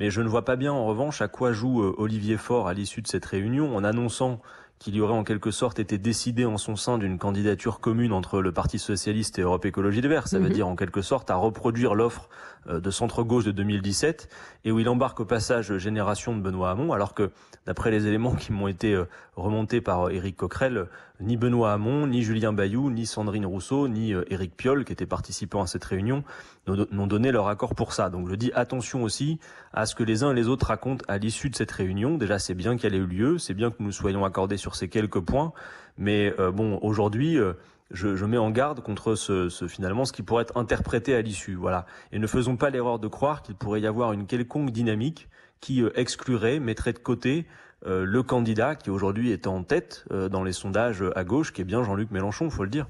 Mais je ne vois pas bien en revanche à quoi joue euh, Olivier Faure à l'issue de cette réunion en annonçant qu'il y aurait en quelque sorte été décidé en son sein d'une candidature commune entre le Parti socialiste et Europe Écologie des Verts. Ça veut mhm. dire en quelque sorte à reproduire l'offre euh, de centre-gauche de 2017 et où il embarque au passage Génération de Benoît Hamon, alors que d'après les éléments qui m'ont été euh, remontés par euh, Éric Coquerel, ni Benoît Hamon, ni Julien Bayou, ni Sandrine Rousseau, ni Éric Piolle, qui étaient participants à cette réunion, n'ont donné leur accord pour ça. Donc je dis attention aussi à ce que les uns et les autres racontent à l'issue de cette réunion. Déjà, c'est bien qu'elle ait eu lieu, c'est bien que nous soyons accordés sur sur ces quelques points. Mais euh, bon, aujourd'hui, euh, je, mets en garde contre ce, finalement ce qui pourrait être interprété à l'issue. Voilà. Et ne faisons pas l'erreur de croire qu'il pourrait y avoir une quelconque dynamique qui euh, exclurait, mettrait de côté le candidat qui aujourd'hui est en tête dans les sondages à gauche, qui est bien Jean-Luc Mélenchon, faut le dire.